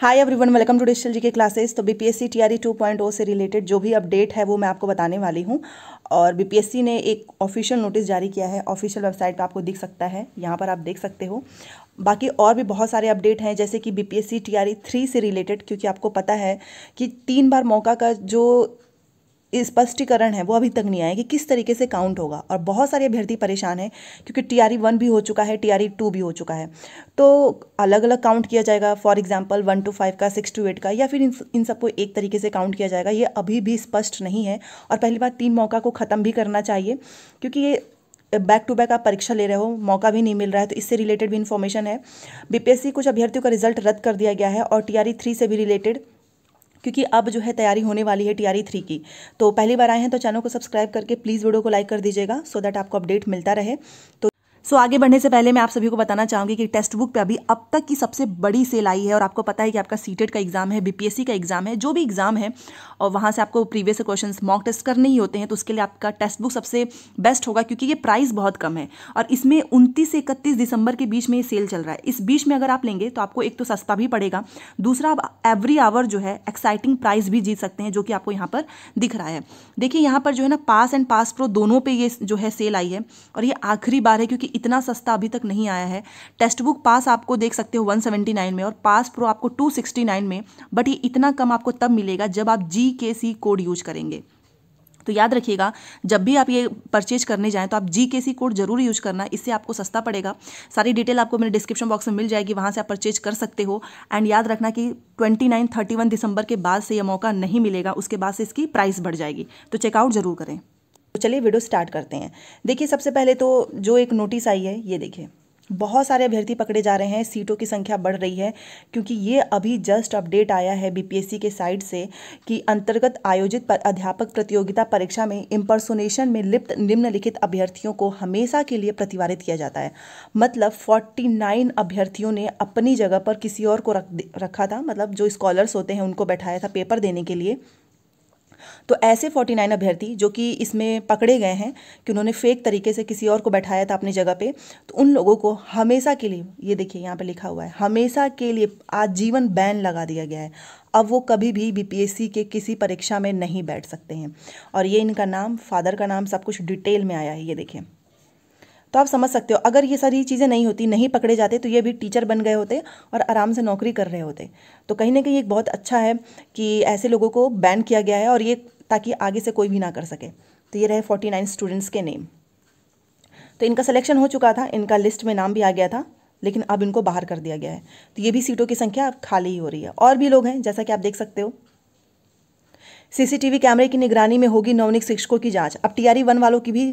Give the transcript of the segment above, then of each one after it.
hi everyone welcome to digital G के classes तो BPSC TRE 2.0 से रिलेटेड जो भी अपडेट है वो मैं आपको बताने वाली हूँ और बीपीएससी ने एक ऑफिशियल नोटिस जारी किया है ऑफिशियल वेबसाइट पर आपको दिख सकता है यहाँ पर आप देख सकते हो बाकी और भी बहुत सारे अपडेट हैं जैसे कि बी पी e से रिलेटेड क्योंकि आपको पता है कि तीन बार मौका का जो स्पष्टीकरण है वो अभी तक नहीं आया कि किस तरीके से काउंट होगा और बहुत सारे अभ्यर्थी परेशान हैं क्योंकि टी आर वन भी हो चुका है टी आर टू भी हो चुका है तो अलग अलग काउंट किया जाएगा for example one two five का सिक्स टू एट का या फिर इन इन सबको एक तरीके से काउंट किया जाएगा ये अभी भी स्पष्ट नहीं है और पहली बार तीन मौका को ख़त्म भी करना चाहिए क्योंकि ये बैक टू बैक आप परीक्षा ले रहे हो मौका भी नहीं मिल रहा है तो इससे रिलेटेड भी इन्फॉर्मेशन है बीपीएससी कुछ अभ्यर्थियों का रिजल्ट रद्द कर दिया गया है और टी थ्री e से भी रिलेटेड क्योंकि अब जो है तैयारी होने वाली है टीआरई थ्री की तो पहली बार आए हैं तो चैनल को सब्सक्राइब करके प्लीज़ वीडियो को लाइक कर दीजिएगा सो दैट आपको अपडेट मिलता रहे तो सो so, आगे बढ़ने से पहले मैं आप सभी को बताना चाहूंगी कि टेक्स्ट बुक पे अभी अब तक की सबसे बड़ी सेल आई है और आपको पता है कि आपका सीटेट e का एग्ज़ाम है बीपीएससी का एग्ज़ाम है जो भी एग्ज़ाम है और वहां से आपको प्रीवियस क्वेश्चन मॉक टेस्ट करने ही होते हैं तो उसके लिए आपका टेक्स्ट बुक सबसे बेस्ट होगा क्योंकि ये प्राइस बहुत कम है और इसमें उनतीस से इकतीस दिसंबर के बीच में ये सेल चल रहा है इस बीच में अगर आप लेंगे तो आपको एक तो सस्ता भी पड़ेगा दूसरा आप एवरी आवर जो है एक्साइटिंग प्राइस भी जीत सकते हैं जो कि आपको यहाँ पर दिख रहा है देखिए यहाँ पर जो है ना पास एंड पास प्रो दोनों पर ये जो है सेल आई है और ये आखिरी बार है क्योंकि इतना सस्ता अभी तक नहीं आया है टेक्स्ट बुक पास आपको देख सकते हो 179 में और पास प्रो आपको 269 में बट ये इतना कम आपको तब मिलेगा जब आप जी के सी कोड यूज करेंगे तो याद रखिएगा जब भी आप ये परचेज करने जाएं तो आप जी के सी कोड जरूर यूज करना इससे आपको सस्ता पड़ेगा सारी डिटेल आपको मेरे डिस्क्रिप्शन बॉक्स में मिल जाएगी वहाँ से आप परचेज कर सकते हो एंड याद रखना कि ट्वेंटी नाइन थर्टी वन दिसंबर के बाद से यह मौका नहीं मिलेगा उसके बाद से इसकी प्राइस बढ़ जाएगी तो चेकआउट जरूर करें तो चलिए वीडियो स्टार्ट करते हैं देखिए सबसे पहले तो जो एक नोटिस आई है ये देखिए बहुत सारे अभ्यर्थी पकड़े जा रहे हैं सीटों की संख्या बढ़ रही है क्योंकि ये अभी जस्ट अपडेट आया है बीपीएससी के साइड से कि अंतर्गत आयोजित अध्यापक प्रतियोगिता परीक्षा में इम्पर्सोनेशन में लिप्त निम्नलिखित अभ्यर्थियों को हमेशा के लिए प्रतिवारित किया जाता है मतलब 49 अभ्यर्थियों ने अपनी जगह पर किसी और को रख रखा था मतलब जो स्कॉलर्स होते हैं उनको बैठाया था पेपर देने के लिए तो ऐसे 49 अभ्यर्थी जो कि इसमें पकड़े गए हैं कि उन्होंने फेक तरीके से किसी और को बैठाया था अपनी जगह पे तो उन लोगों को हमेशा के लिए ये देखिए यहाँ पे लिखा हुआ है हमेशा के लिए आजीवन बैन लगा दिया गया है अब वो कभी भी बीपीएससी के किसी परीक्षा में नहीं बैठ सकते हैं और ये इनका नाम फादर का नाम सब कुछ डिटेल में आया है ये देखें तो आप समझ सकते हो अगर ये सारी चीज़ें नहीं होती नहीं पकड़े जाते तो ये भी टीचर बन गए होते और आराम से नौकरी कर रहे होते तो कहीं ना कहीं एक बहुत अच्छा है कि ऐसे लोगों को बैन किया गया है और ये ताकि आगे से कोई भी ना कर सके तो ये रहे फोर्टी नाइन स्टूडेंट्स के नेम तो इनका सिलेक्शन हो चुका था इनका लिस्ट में नाम भी आ गया था लेकिन अब इनको बाहर कर दिया गया है तो ये भी सीटों की संख्या अब खाली ही हो रही है और भी लोग हैं जैसा कि आप देख सकते हो सीसीटीवी कैमरे की निगरानी में होगी नवनिक शिक्षकों की जांच अब टीआरई वन e वालों की भी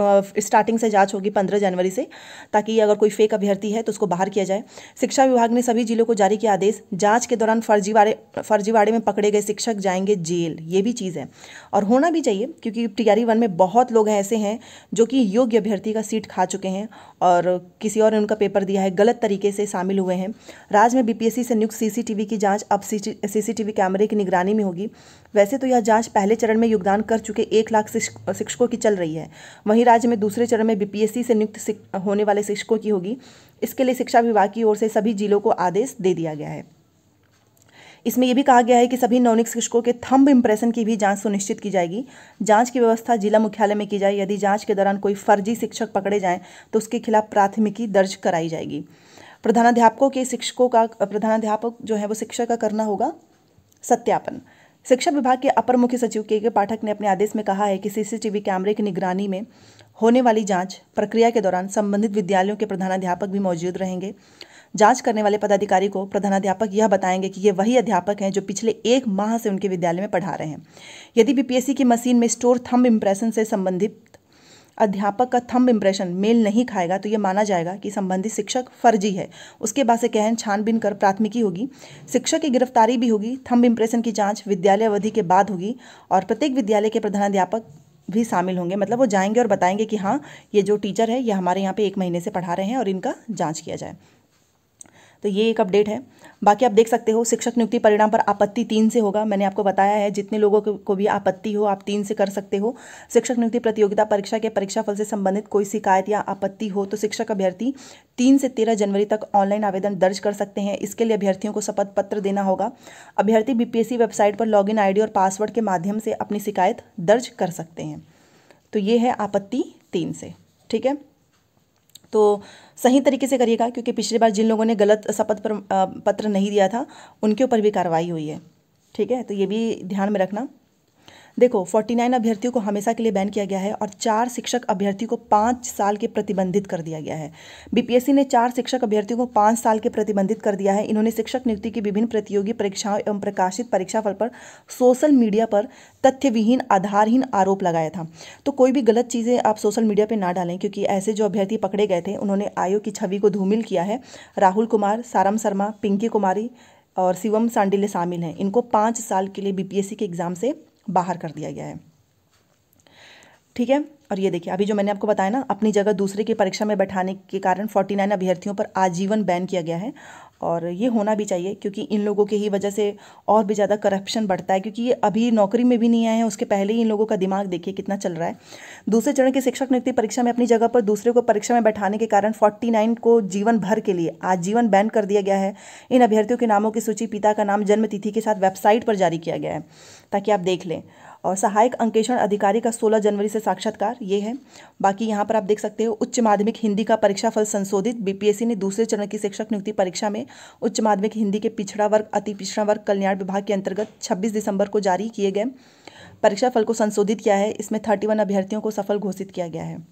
स्टार्टिंग से जांच होगी पंद्रह जनवरी से ताकि अगर कोई फेक अभ्यर्थी है तो उसको बाहर किया जाए शिक्षा विभाग ने सभी जिलों को जारी किया आदेश जांच के दौरान फर्जीवाड़े फर्जीवाड़े में पकड़े गए शिक्षक जाएंगे जेल ये भी चीज़ है और होना भी चाहिए क्योंकि टी वन में बहुत लोग ऐसे हैं जो कि योग्य अभ्यर्थी का सीट खा चुके हैं और किसी और ने उनका पेपर दिया है गलत तरीके से शामिल हुए हैं राज्य में बीपीएससी से नियुक्त सीसीटीवी की जांच अब सीसीटीवी कैमरे की निगरानी में होगी वैसे तो यह जांच पहले चरण में योगदान कर चुके एक लाख शिक्षकों की चल रही है वहीं वहीं राज्य में दूसरे चरण में बीपीएससी से नियुक्त होने वाले शिक्षकों की होगी इसके लिए शिक्षा विभाग की ओर से सभी जिलों को आदेश दे दिया गया है इसमें यह भी कहा गया है कि सभी नौनिक शिक्षकों के थंब इम्प्रेशन की भी जांच सुनिश्चित की जाएगी जांच की व्यवस्था जिला मुख्यालय में की जाए यदि जांच के दौरान कोई फर्जी शिक्षक पकड़े जाएं तो उसके खिलाफ प्राथमिकी दर्ज कराई जाएगी प्रधानाध्यापकों के शिक्षकों का प्रधानाध्यापक जो है वो शिक्षक का करना होगा सत्यापन शिक्षा विभाग के अपर मुख्य सचिव के के पाठक ने अपने आदेश में कहा है कि सीसीटीवी कैमरे की निगरानी में होने वाली जांच प्रक्रिया के दौरान संबंधित विद्यालयों के प्रधानाध्यापक भी मौजूद रहेंगे जांच करने वाले पदाधिकारी को प्रधानाध्यापक यह बताएंगे कि ये वही अध्यापक हैं जो पिछले एक माह से उनके विद्यालय में पढ़ा रहे हैं यदि बीपीएससी की मशीन में स्टोर थम्ब इम्प्रेशन से संबंधित अध्यापक का थंब इम्प्रेशन मेल नहीं खाएगा तो ये माना जाएगा कि संबंधित शिक्षक फर्जी है उसके बाद से कहन छानबीन कर प्राथमिकी होगी शिक्षक की गिरफ्तारी भी होगी थंब इम्प्रेशन की जाँच विद्यालय अवधि के बाद होगी और प्रत्येक विद्यालय के प्रधानाध्यापक भी शामिल होंगे मतलब वो जाएंगे और बताएंगे कि हाँ ये जो टीचर है ये हमारे यहाँ पे एक महीने से पढ़ा रहे हैं और इनका जाँच किया जाए तो ये एक अपडेट है बाकी आप देख सकते हो शिक्षक नियुक्ति परिणाम पर आपत्ति तीन से होगा मैंने आपको बताया है जितने लोगों को भी आपत्ति हो आप तीन से कर सकते हो शिक्षक नियुक्ति प्रतियोगिता परीक्षा के परीक्षा फल से संबंधित कोई शिकायत या आपत्ति हो तो शिक्षक अभ्यर्थी तीन से तेरह जनवरी तक ऑनलाइन आवेदन दर्ज कर सकते हैं इसके लिए अभ्यर्थियों को शपथ पत्र देना होगा अभ्यर्थी बीपीएससी वेबसाइट पर लॉग इन और पासवर्ड के माध्यम से अपनी शिकायत दर्ज कर सकते हैं तो ये है आपत्ति तीन से ठीक है तो सही तरीके से करिएगा क्योंकि पिछली बार जिन लोगों ने गलत शपथ पत्र नहीं दिया था उनके ऊपर भी कार्रवाई हुई है ठीक है तो ये भी ध्यान में रखना देखो 49 अभ्यर्थियों को हमेशा के लिए बैन किया गया है और चार शिक्षक अभ्यर्थी को पाँच साल के प्रतिबंधित कर दिया गया है बीपीएससी ने चार शिक्षक अभ्यर्थियों को पाँच साल के प्रतिबंधित कर दिया है इन्होंने शिक्षक नियुक्ति की विभिन्न प्रतियोगी परीक्षाओं एवं प्रकाशित परीक्षाफल पर सोशल मीडिया पर तथ्यविहीन आधारहीन आरोप लगाया था तो कोई भी गलत चीज़ें आप सोशल मीडिया पर ना डालें क्योंकि ऐसे जो अभ्यर्थी पकड़े गए थे उन्होंने आयोग की छवि को धूमिल किया है राहुल कुमार सारम शर्मा पिंकी कुमारी और शिवम सांडिले शामिल हैं इनको पाँच साल के लिए बीपीएससी के एग्ज़ाम से बाहर कर दिया गया है ठीक है और ये देखिए अभी जो मैंने आपको बताया ना अपनी जगह दूसरे की परीक्षा में बैठाने के कारण फोर्टी नाइन अभ्यर्थियों पर आजीवन बैन किया गया है और ये होना भी चाहिए क्योंकि इन लोगों के ही वजह से और भी ज़्यादा करप्शन बढ़ता है क्योंकि ये अभी नौकरी में भी नहीं आए हैं उसके पहले ही इन लोगों का दिमाग देखिए कितना चल रहा है दूसरे चरण की शिक्षक नियुक्ति परीक्षा में अपनी जगह पर दूसरे को परीक्षा में बैठाने के कारण फोर्टी को जीवन भर के लिए आजीवन बैन कर दिया गया है इन अभ्यर्थियों के नामों की सूची पिता का नाम जन्मतिथि के साथ वेबसाइट पर जारी किया गया है ताकि आप देख लें और सहायक अंकेषण अधिकारी का 16 जनवरी से साक्षात्कार ये है बाकी यहाँ पर आप देख सकते हो उच्च माध्यमिक हिंदी का परीक्षा फल संशोधित बीपीएससी ने दूसरे चरण की शिक्षक नियुक्ति परीक्षा में उच्च माध्यमिक हिंदी के पिछड़ा वर्ग अति पिछड़ा वर्ग कल्याण विभाग के अंतर्गत छब्बीस दिसंबर को जारी किए गए परीक्षा फल को संशोधित किया है इसमें थर्टी अभ्यर्थियों को सफल घोषित किया गया है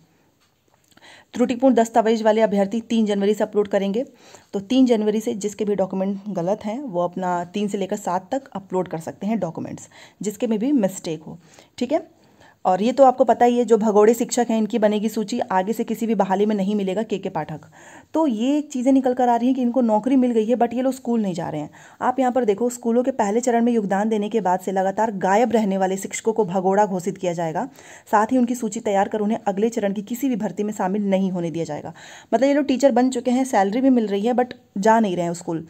त्रुटिपूर्ण दस्तावेज वाले अभ्यर्थी तीन जनवरी से अपलोड करेंगे तो तीन जनवरी से जिसके भी डॉक्यूमेंट गलत हैं वो अपना तीन से लेकर सात तक अपलोड कर सकते हैं डॉक्यूमेंट्स जिसके में भी मिस्टेक हो ठीक है और ये तो आपको पता ही है जो भगोड़े शिक्षक हैं इनकी बनेगी सूची आगे से किसी भी बहाली में नहीं मिलेगा के के पाठक तो ये चीज़ें निकल कर आ रही हैं कि इनको नौकरी मिल गई है बट ये लोग स्कूल नहीं जा रहे हैं आप यहाँ पर देखो स्कूलों के पहले चरण में योगदान देने के बाद से लगातार गायब रहने वाले शिक्षकों को भगोड़ा घोषित किया जाएगा साथ ही उनकी सूची तैयार कर उन्हें अगले चरण की किसी भी भर्ती में शामिल नहीं होने दिया जाएगा मतलब ये लोग टीचर बन चुके हैं सैलरी भी मिल रही है बट जा नहीं रहे हैं स्कूल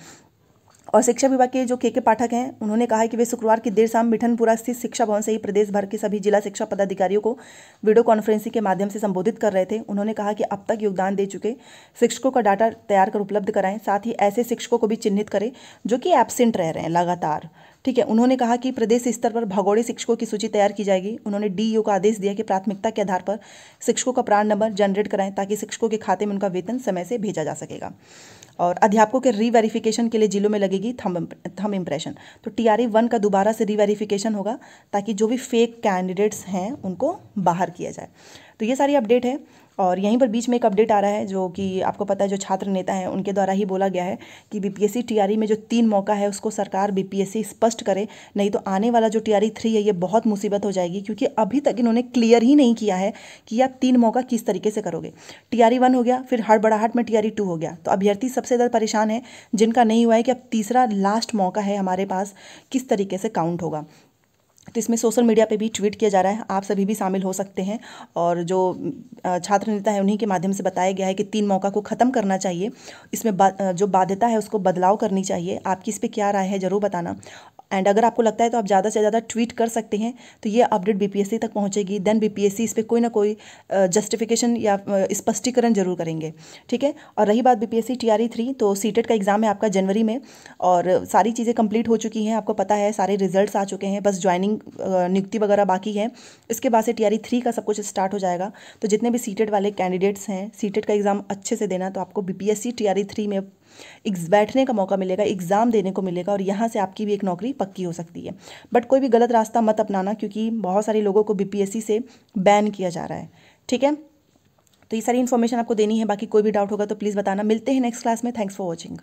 और शिक्षा विभाग के जो के के पाठक हैं उन्होंने कहा है कि वे शुक्रवार की देर शाम मिठनपुरा स्थित शिक्षा भवन से ही प्रदेश भर के सभी जिला शिक्षा पदाधिकारियों को वीडियो कॉन्फ्रेंसिंग के माध्यम से संबोधित कर रहे थे उन्होंने कहा कि अब तक योगदान दे चुके शिक्षकों का डाटा तैयार कर उपलब्ध कराएं साथ ही ऐसे शिक्षकों को भी चिन्हित करें जो कि एबसेंट रह रहे हैं लगातार ठीक है उन्होंने कहा कि प्रदेश स्तर पर भगोड़े शिक्षकों की सूची तैयार की जाएगी उन्होंने डीयू का आदेश दिया कि प्राथमिकता के आधार पर शिक्षकों का प्राण नंबर जनरेट कराएं ताकि शिक्षकों के खाते में उनका वेतन समय से भेजा जा सकेगा और अध्यापकों के रीवेरिफिकेशन के लिए जिलों में लगेगी थम थम इम्प्रेशन तो टी आर वन का दोबारा से रीवेरिफिकेशन होगा ताकि जो भी फेक कैंडिडेट्स हैं उनको बाहर किया जाए तो ये सारी अपडेट है और यहीं पर बीच में एक अपडेट आ रहा है जो कि आपको पता है जो छात्र नेता हैं उनके द्वारा ही बोला गया है कि बीपीएससी टीआरई e में जो तीन मौका है उसको सरकार बीपीएससी स्पष्ट करे नहीं तो आने वाला जो टीआरई थ्री e है ये बहुत मुसीबत हो जाएगी क्योंकि अभी तक इन्होंने क्लियर ही नहीं किया है कि आप तीन मौका किस तरीके से करोगे टीआरई वन e हो गया फिर हड़बड़ाहट में टीआरई टू हो गया तो अभ्यर्थी सबसे ज़्यादा परेशान है जिनका नहीं हुआ है कि अब तीसरा लास्ट मौका है हमारे पास किस तरीके से काउंट होगा तो इसमें सोशल मीडिया पे भी ट्वीट किया जा रहा है आप सभी भी शामिल हो सकते हैं और जो छात्र नेता है उन्हीं के माध्यम से बताया गया है कि तीन मौका को ख़त्म करना चाहिए इसमें बा, जो बाध्यता है उसको बदलाव करनी चाहिए आपकी इस पर क्या राय है ज़रूर बताना एंड अगर आपको लगता है तो आप ज़्यादा से ज़्यादा ट्वीट कर सकते हैं तो ये अपडेट बीपीएससी तक पहुँचेगी देन बीपीएससी इस पर कोई ना कोई जस्टिफिकेशन या स्पष्टीकरण जरूर करेंगे ठीक है और रही बात बीपीएससी टीआरई थ्री तो सीटेट e का एग्ज़ाम है आपका जनवरी में और सारी चीज़ें कंप्लीट हो चुकी हैं आपको पता है सारे रिजल्ट्स आ चुके हैं बस ज्वाइनिंग नियुक्ति वगैरह बाकी है इसके बाद से टीआरई थ्री e का सब कुछ स्टार्ट हो जाएगा तो जितने भी सीटेट e वाले कैंडिडेट्स हैं सीटेट का एग्ज़ाम अच्छे से देना तो आपको बीपीएससी टीआरई थ्री में बैठने का मौका मिलेगा एग्ज़ाम देने को मिलेगा और यहाँ से आपकी भी एक नौकरी पक्की हो सकती है बट कोई भी गलत रास्ता मत अपनाना क्योंकि बहुत सारे लोगों को बीपीएससी से बैन किया जा रहा है ठीक है तो ये सारी इन्फॉर्मेशन आपको देनी है बाकी कोई भी डाउट होगा तो प्लीज़ बताना मिलते हैं नेक्स्ट क्लास में थैंक्स फॉर वॉचिंग